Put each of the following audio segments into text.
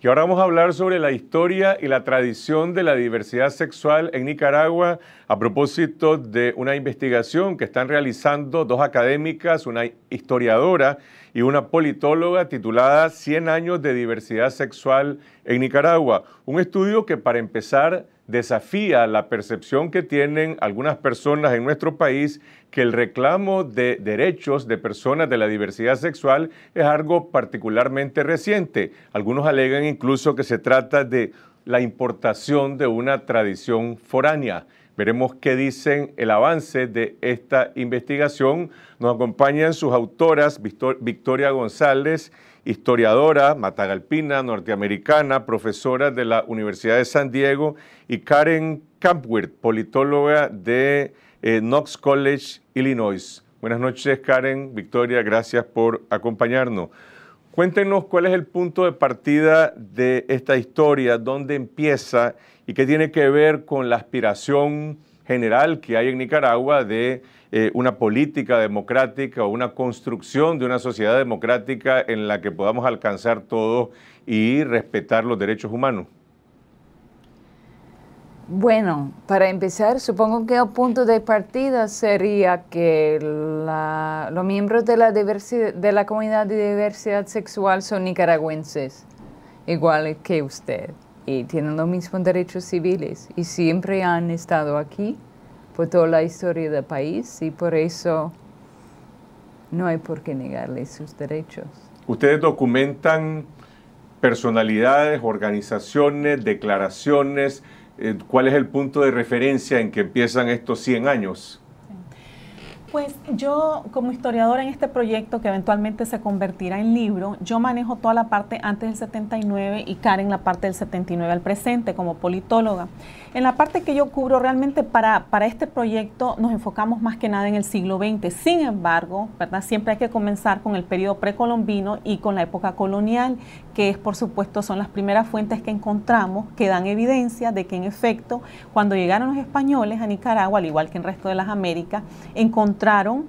Y ahora vamos a hablar sobre la historia y la tradición de la diversidad sexual en Nicaragua a propósito de una investigación que están realizando dos académicas, una historiadora y una politóloga titulada 100 años de diversidad sexual en Nicaragua. Un estudio que para empezar desafía la percepción que tienen algunas personas en nuestro país que el reclamo de derechos de personas de la diversidad sexual es algo particularmente reciente. Algunos alegan incluso que se trata de la importación de una tradición foránea. Veremos qué dicen el avance de esta investigación. Nos acompañan sus autoras, Victoria González historiadora matagalpina norteamericana, profesora de la Universidad de San Diego, y Karen Campwirt, politóloga de eh, Knox College, Illinois. Buenas noches, Karen, Victoria, gracias por acompañarnos. Cuéntenos cuál es el punto de partida de esta historia, dónde empieza y qué tiene que ver con la aspiración general que hay en Nicaragua de eh, una política democrática o una construcción de una sociedad democrática en la que podamos alcanzar todos y respetar los derechos humanos? Bueno, para empezar, supongo que el punto de partida sería que los miembros de la, de la comunidad de diversidad sexual son nicaragüenses, igual que usted y tienen los mismos derechos civiles y siempre han estado aquí por toda la historia del país y por eso no hay por qué negarles sus derechos. Ustedes documentan personalidades, organizaciones, declaraciones. Eh, ¿Cuál es el punto de referencia en que empiezan estos 100 años? Pues yo como historiadora en este proyecto que eventualmente se convertirá en libro, yo manejo toda la parte antes del 79 y Karen la parte del 79 al presente como politóloga. En la parte que yo cubro realmente para, para este proyecto nos enfocamos más que nada en el siglo XX. Sin embargo, ¿verdad? siempre hay que comenzar con el periodo precolombino y con la época colonial, que es por supuesto son las primeras fuentes que encontramos que dan evidencia de que en efecto cuando llegaron los españoles a Nicaragua, al igual que en el resto de las Américas, encontramos encontraram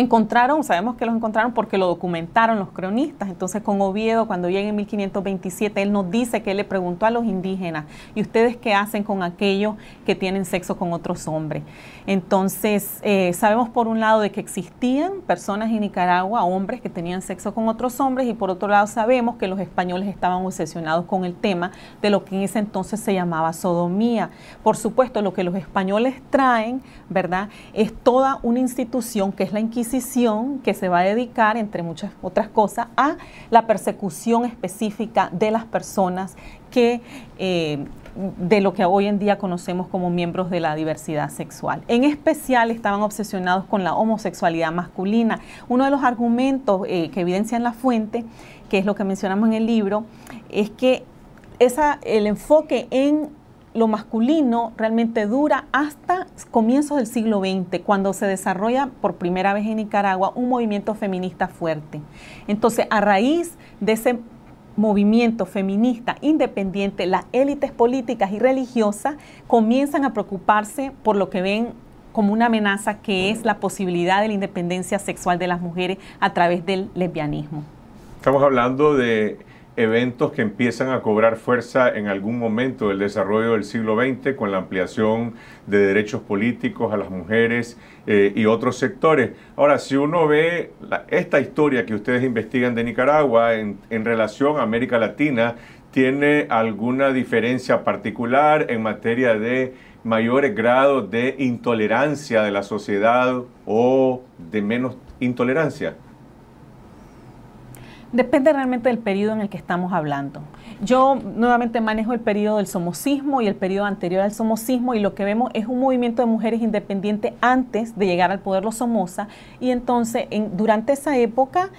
encontraron, sabemos que los encontraron porque lo documentaron los cronistas. Entonces, con Oviedo, cuando llega en 1527, él nos dice que le preguntó a los indígenas, ¿y ustedes qué hacen con aquellos que tienen sexo con otros hombres? Entonces, eh, sabemos por un lado de que existían personas en Nicaragua, hombres que tenían sexo con otros hombres, y por otro lado sabemos que los españoles estaban obsesionados con el tema de lo que en ese entonces se llamaba sodomía. Por supuesto, lo que los españoles traen, ¿verdad? Es toda una institución que es la Inquisición que se va a dedicar, entre muchas otras cosas, a la persecución específica de las personas que... Eh, de lo que hoy en día conocemos como miembros de la diversidad sexual. En especial estaban obsesionados con la homosexualidad masculina. Uno de los argumentos eh, que en la fuente, que es lo que mencionamos en el libro, es que el enfoque en lo masculino realmente dura hasta comienzos del siglo XX, cuando se desarrolla por primera vez en Nicaragua un movimiento feminista fuerte. Entonces, a raíz de ese movimiento feminista independiente, las élites políticas y religiosas comienzan a preocuparse por lo que ven como una amenaza que es la posibilidad de la independencia sexual de las mujeres a través del lesbianismo. Estamos hablando de eventos que empiezan a cobrar fuerza en algún momento del desarrollo del siglo XX con la ampliación de derechos políticos a las mujeres eh, y otros sectores. Ahora, si uno ve esta historia que ustedes investigan de Nicaragua en, en relación a América Latina, ¿tiene alguna diferencia particular en materia de mayores grados de intolerancia de la sociedad o de menos intolerancia? Depende realmente del periodo en el que estamos hablando. Yo nuevamente manejo el periodo del somocismo y el periodo anterior al somocismo y lo que vemos es un movimiento de mujeres independientes antes de llegar al poder los Somoza y entonces en, durante esa época,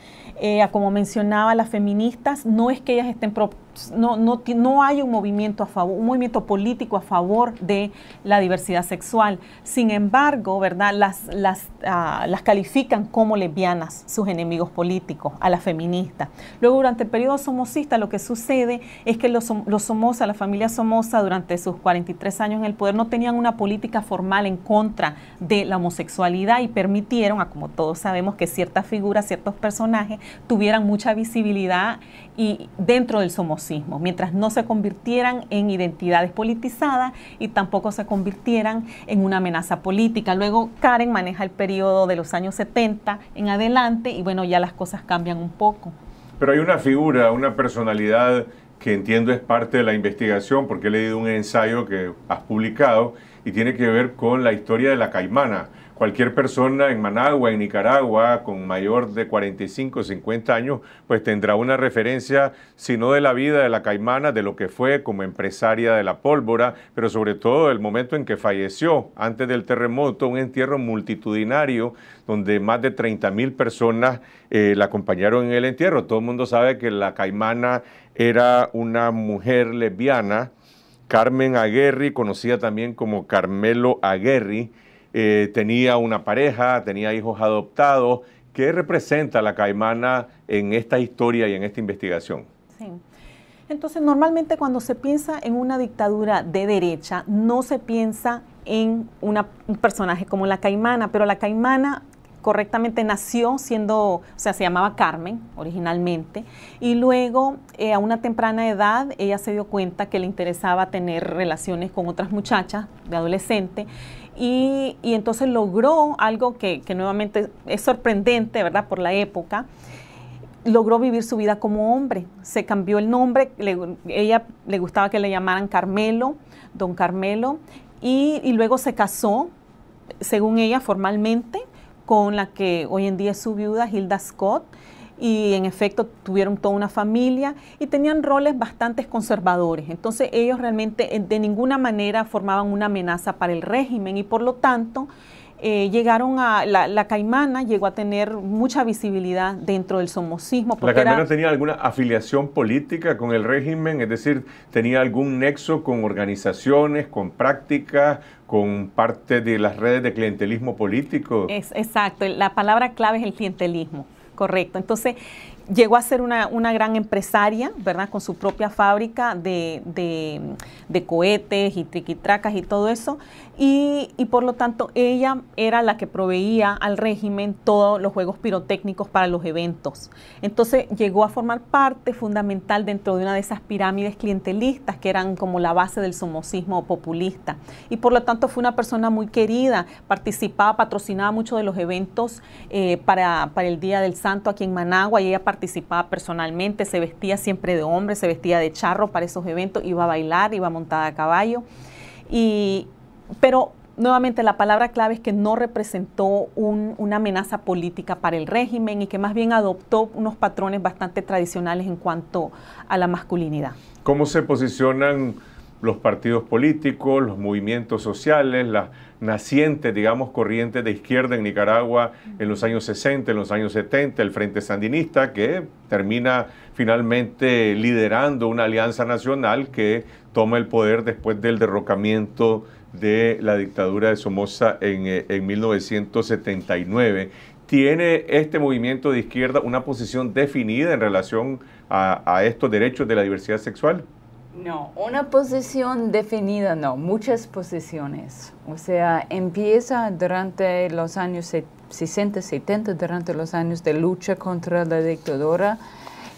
eh, como mencionaba, las feministas no es que ellas estén pro pues, no, no, no, hay un movimiento, a favor, un movimiento político a favor de la diversidad sexual. Sin embargo, ¿verdad? Las, las, ah, las califican como lesbianas sus enemigos políticos, a las feministas. Luego, durante el periodo somocista, lo que sucede es que los, los Somoza, la familia Somoza, durante sus 43 años en el poder, no tenían una política formal en contra de la homosexualidad y permitieron, a como todos sabemos, que ciertas figuras, ciertos personajes tuvieran mucha visibilidad y dentro del somocismo, mientras no se convirtieran en identidades politizadas y tampoco se convirtieran en una amenaza política. Luego Karen maneja el periodo de los años 70 en adelante y bueno, ya las cosas cambian un poco. Pero hay una figura, una personalidad que entiendo es parte de la investigación porque he leído un ensayo que has publicado y tiene que ver con la historia de la caimana cualquier persona en Managua, en Nicaragua, con mayor de 45 o 50 años, pues tendrá una referencia, si no de la vida de la caimana, de lo que fue como empresaria de la pólvora, pero sobre todo del momento en que falleció, antes del terremoto, un entierro multitudinario donde más de 30 mil personas eh, la acompañaron en el entierro. Todo el mundo sabe que la caimana era una mujer lesbiana. Carmen Aguerri, conocida también como Carmelo Aguerri, eh, tenía una pareja, tenía hijos adoptados. ¿Qué representa la caimana en esta historia y en esta investigación? Sí. Entonces, normalmente cuando se piensa en una dictadura de derecha, no se piensa en un personaje como la caimana, pero la caimana correctamente nació siendo, o sea, se llamaba Carmen originalmente, y luego eh, a una temprana edad ella se dio cuenta que le interesaba tener relaciones con otras muchachas de adolescente y, entonces logró algo que, nuevamente es sorprendente, ¿verdad? Por la época. Logró vivir su vida como hombre. Se cambió el nombre. ella le gustaba que le llamaran Carmelo, don Carmelo. y luego se casó, según ella, formalmente con la que hoy en día es su viuda, Hilda Scott y en efecto tuvieron toda una familia y tenían roles bastante conservadores. Entonces ellos realmente eh, de ninguna manera formaban una amenaza para el régimen y por lo tanto eh, llegaron a, la, la, caimana llegó a tener mucha visibilidad dentro del somocismo. ¿La caimana tenía alguna afiliación política con el régimen? Es decir, ¿tenía algún nexo con organizaciones, con prácticas, con parte de las redes de clientelismo político? Es, exacto, la palabra clave es el clientelismo. Correcto. Entonces, llegó a ser una, una, gran empresaria, ¿verdad? Con su propia fábrica de, de, de cohetes y triquitracas y todo eso. Y, por lo tanto ella era la que proveía al régimen todos los juegos pirotécnicos para los eventos. Entonces llegó a formar parte fundamental dentro de una de esas pirámides clientelistas que eran como la base del somocismo populista. Y por lo tanto fue una persona muy querida, participaba, patrocinaba muchos de los eventos eh, para, para, el Día del Santo aquí en Managua y ella participaba personalmente, se vestía siempre de hombre, se vestía de charro para esos eventos, iba a bailar, iba montada a caballo. Y, pero nuevamente la palabra clave es que no representó una amenaza política para el régimen y que más bien adoptó unos patrones bastante tradicionales en cuanto a la masculinidad. ¿Cómo se posicionan los partidos políticos, los movimientos sociales, las nacientes, digamos, corrientes de izquierda en Nicaragua en los años 60, en los años 70, el Frente Sandinista, que termina finalmente liderando una alianza nacional que toma el poder después del derrocamiento de la dictadura de Somoza en, eh, en 1979. ¿Tiene este movimiento de izquierda una posición definida en relación a, a estos derechos de la diversidad sexual? No, una posición definida no, muchas posiciones. O sea, empieza durante los años 60, 70, durante los años de lucha contra la dictadura.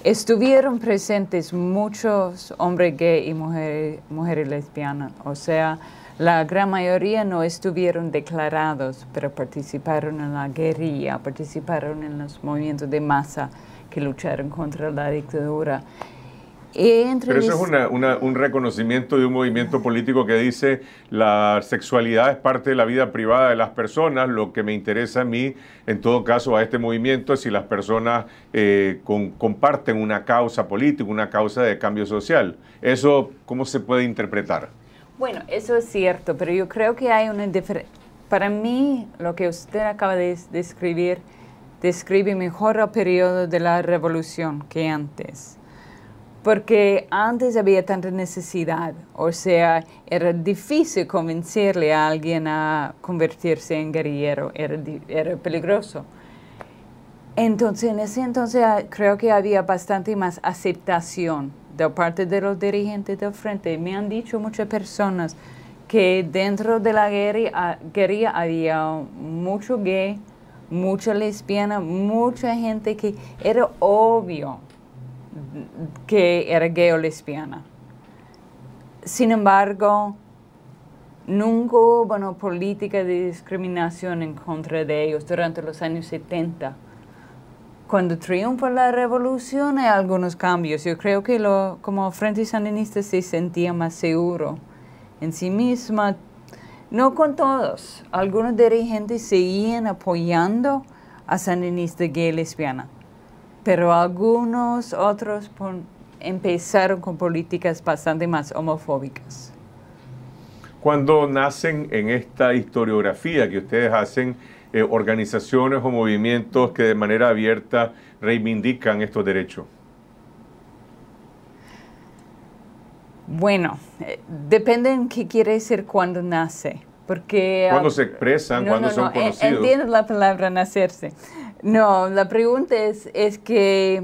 Estuvieron presentes muchos hombres gay y mujeres, mujeres lesbianas. O sea, la gran mayoría no estuvieron declarados, pero participaron en la guerrilla, participaron en los movimientos de masa que lucharon contra la dictadura. pero eso es un reconocimiento de un movimiento político que dice la sexualidad es parte de la vida privada de las personas, lo que me interesa a mí, en todo caso, a este movimiento es si las personas eh, comparten una causa política, una causa de cambio social. ¿Eso cómo se puede interpretar? Bueno, eso es cierto, pero yo creo que hay una diferencia. Para mí, lo que usted acaba de describir describe mejor el periodo de la revolución que antes. Porque antes había tanta necesidad, o sea, era difícil convencerle a alguien a convertirse en guerrillero, era, era peligroso. Entonces, en ese entonces ah, creo que había bastante más aceptación de parte de los dirigentes del frente, me han dicho muchas personas que dentro de la ah, guerrilla, había mucho gay, mucha lesbiana, mucha gente que era obvio que era gay o lesbiana. Sin embargo, nunca hubo una política de discriminación en contra de ellos durante los años 70 cuando triunfa la revolución hay algunos cambios. Yo creo que lo, como Frente Sandinista se sentía más seguro en sí misma. No con todos. Algunos dirigentes seguían apoyando a Sandinista gay lesbiana, pero algunos otros empezaron con políticas bastante más homofóbicas. Cuando nacen en esta historiografía que ustedes hacen, eh, organizaciones o movimientos que de manera abierta reivindican estos derechos? Bueno, eh, depende qué quiere decir cuando nace. Porque, cuando se expresan, cuando son e- conocidos. Entiendo la palabra nacerse. No, la pregunta es, es que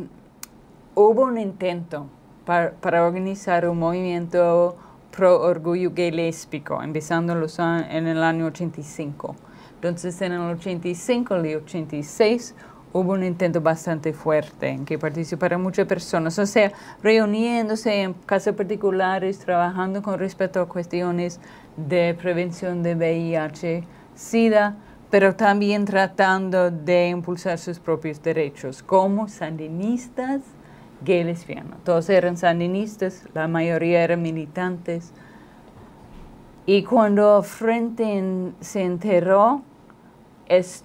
hubo un intento para, organizar un movimiento pro orgullo gay lésbico, empezando en el año 85. Entonces en el 85 y el 86 hubo un intento bastante fuerte en que participaron muchas personas, o sea, reuniéndose en casos particulares, trabajando con respecto a cuestiones de prevención de VIH, SIDA, pero también tratando de impulsar sus propios derechos como sandinistas gay lesbianos. Todos eran sandinistas, la mayoría eran militantes. Y cuando Frente se enteró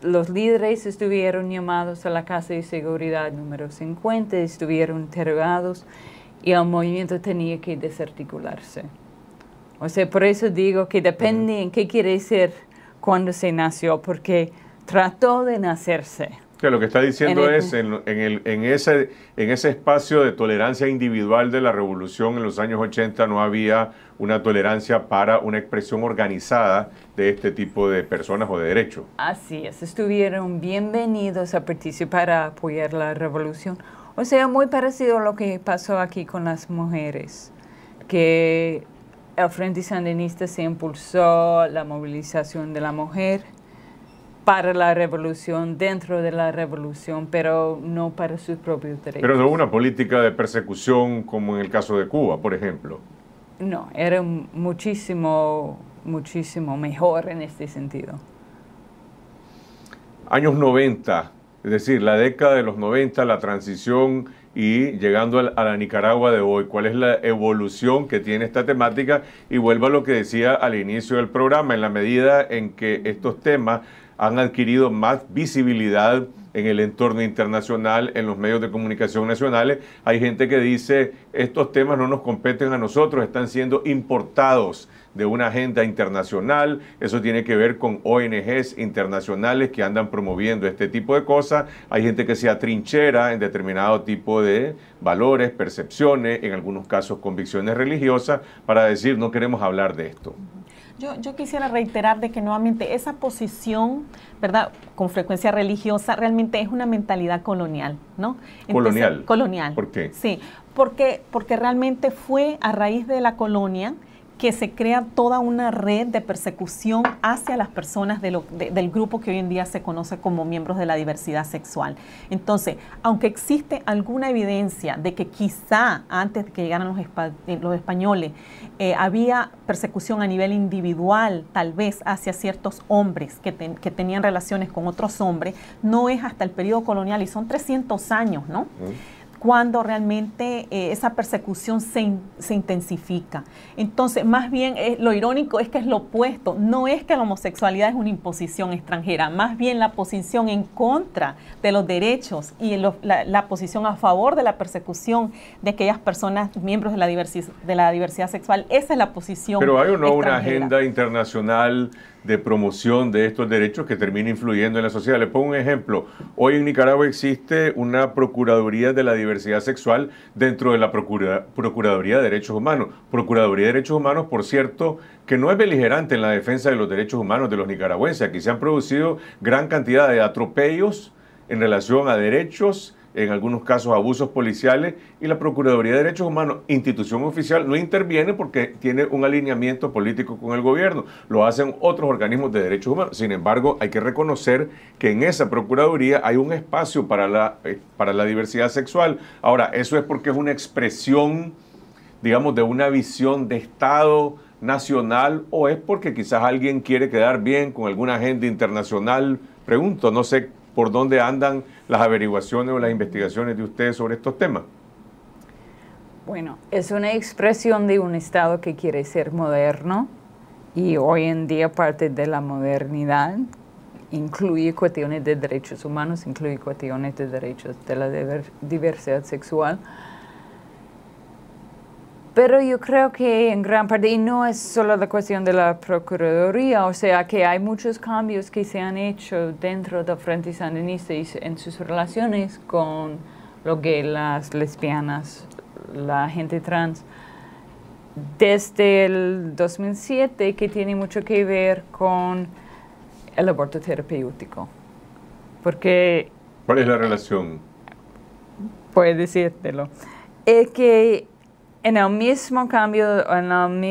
los líderes estuvieron llamados a la Casa de Seguridad número 50, estuvieron interrogados y el movimiento tenía que desarticularse. O sea, por eso digo que depende en qué quiere ser cuando se nació, porque trató de nacerse lo que está diciendo es, en, en, ese, en ese espacio de tolerancia individual de la revolución en los años 80 no había una tolerancia para una expresión organizada de este tipo de personas o de derechos. Así es, estuvieron bienvenidos a participar a apoyar la revolución. O sea, muy parecido a lo que pasó aquí con las mujeres, que el Frente Sandinista se impulsó la movilización de la mujer para la revolución, dentro de la revolución, pero no para sus propios derechos. Pero no una política de persecución como en el caso de Cuba, por ejemplo. No, era muchísimo, muchísimo mejor en este sentido. Años 90, es decir, la década de los 90, la transición y llegando a la Nicaragua de hoy, cuál es la evolución que tiene esta temática y vuelvo a lo que decía al inicio del programa, en la medida en que estos temas han adquirido más visibilidad en el entorno internacional, en los medios de comunicación nacionales. Hay gente que dice, estos temas no nos competen a nosotros, están siendo importados de una agenda internacional. Eso tiene que ver con ONGs internacionales que andan promoviendo este tipo de cosas. Hay gente que se atrinchera en determinado tipo de valores, percepciones, en algunos casos convicciones religiosas, para decir no queremos hablar de esto. Yo, yo, quisiera reiterar de que nuevamente esa posición, ¿verdad? Con frecuencia religiosa, realmente es una mentalidad colonial, ¿no? colonial. Colonial. ¿Por qué? Sí, porque, porque realmente fue a raíz de la colonia que se crea toda una red de persecución hacia las personas del grupo que hoy en día se conoce como miembros de la diversidad sexual. Entonces, aunque existe alguna evidencia de que quizá antes de que llegaran los, eh, españoles eh, había persecución a nivel individual, tal vez hacia ciertos hombres que, tenían relaciones con otros hombres, no es hasta el periodo colonial y son 300 años, ¿no? cuando realmente eh, esa persecución se, intensifica. Entonces, más bien eh, lo irónico es que es lo opuesto. No es que la homosexualidad es una imposición extranjera, más bien la posición en contra de los derechos y la, posición a favor de la persecución de aquellas personas miembros de la, de la diversidad sexual, esa es la posición. Pero hay o no una agenda internacional de promoción de estos derechos que termina influyendo en la sociedad. Le pongo un ejemplo. Hoy en Nicaragua existe una Procuraduría de la Diversidad Sexual dentro de la Procuraduría de Derechos Humanos. Procuraduría de Derechos Humanos, por cierto, que no es beligerante en la defensa de los derechos humanos de los nicaragüenses. Aquí se han producido gran cantidad de atropellos en relación a derechos en algunos casos abusos policiales, y la Procuraduría de Derechos Humanos, institución oficial, no interviene porque tiene un alineamiento político con el gobierno, lo hacen otros organismos de derechos humanos. Sin embargo, hay que reconocer que en esa Procuraduría hay un espacio para la, eh, para la diversidad sexual. Ahora, eso es porque es una expresión, digamos, de una visión de Estado nacional o es porque quizás alguien quiere quedar bien con alguna agenda internacional. Pregunto, no sé por dónde andan las averiguaciones o las investigaciones de ustedes sobre estos temas. Bueno, es una expresión de un Estado que quiere ser moderno y hoy en día parte de la modernidad incluye cuestiones de derechos humanos, incluye cuestiones de derechos de la diversidad sexual. Pero yo creo que en gran parte, y no es solo la cuestión de la Procuraduría, o sea que hay muchos cambios que se han hecho dentro del Frente Sandinista y en sus relaciones con lo que las lesbianas, la gente trans, desde el 2007 que tiene mucho que ver con el aborto terapéutico. Porque... ¿Cuál es la relación? Puedes decírtelo. Es que en el mismo cambio, en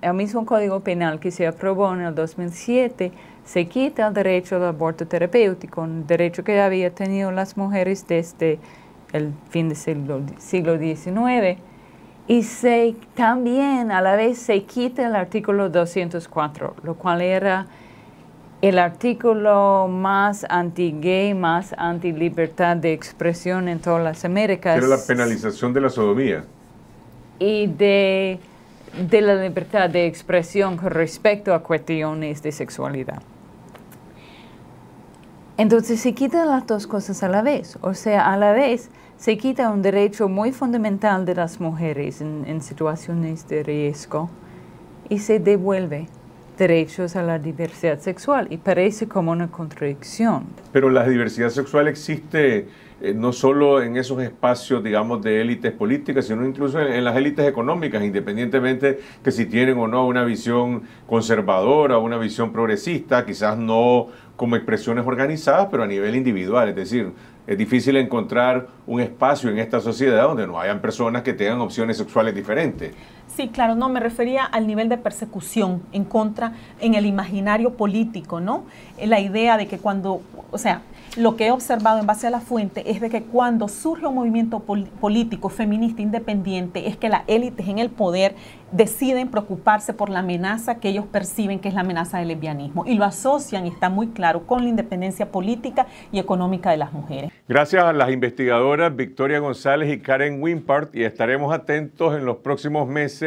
el, mismo Código Penal que se aprobó en el 2007, se quita el derecho al aborto terapéutico, un derecho que había tenido las mujeres desde el fin del siglo, XIX. Y se, también a la vez se quita el artículo 204, lo cual era el artículo más anti-gay, más anti-libertad de expresión en todas las Américas. Era la penalización de la sodomía y de, de la libertad de expresión con respecto a cuestiones de sexualidad. Entonces se quitan las dos cosas a la vez, o sea, a la vez se quita un derecho muy fundamental de las mujeres en, en situaciones de riesgo y se devuelve derechos a la diversidad sexual y parece como una contradicción. Pero la diversidad sexual existe eh, no solo en esos espacios, digamos, de élites políticas, sino incluso en, en, las élites económicas, independientemente que si tienen o no una visión conservadora, una visión progresista, quizás no como expresiones organizadas, pero a nivel individual, es decir, es difícil encontrar un espacio en esta sociedad donde no hayan personas que tengan opciones sexuales diferentes. Sí, claro, no, me refería al nivel de persecución en contra, en el imaginario político, ¿no? La idea de que cuando, o sea, lo que he observado en base a la fuente es de que cuando surge un movimiento político feminista independiente es que las élites en el poder deciden preocuparse por la amenaza que ellos perciben que es la amenaza del lesbianismo y lo asocian, y está muy claro, con la independencia política y económica de las mujeres. Gracias a las investigadoras Victoria González y Karen Wimpart y estaremos atentos en los próximos meses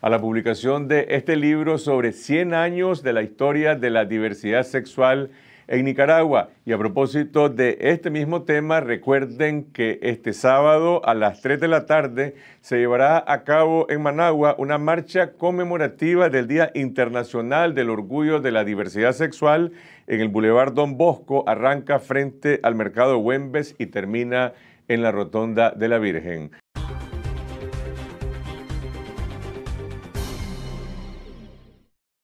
a la publicación de este libro sobre 100 años de la historia de la diversidad sexual en Nicaragua. Y a propósito de este mismo tema, recuerden que este sábado a las 3 de la tarde se llevará a cabo en Managua una marcha conmemorativa del Día Internacional del Orgullo de la Diversidad Sexual en el Boulevard Don Bosco, arranca frente al Mercado Güembes y termina en la Rotonda de la Virgen.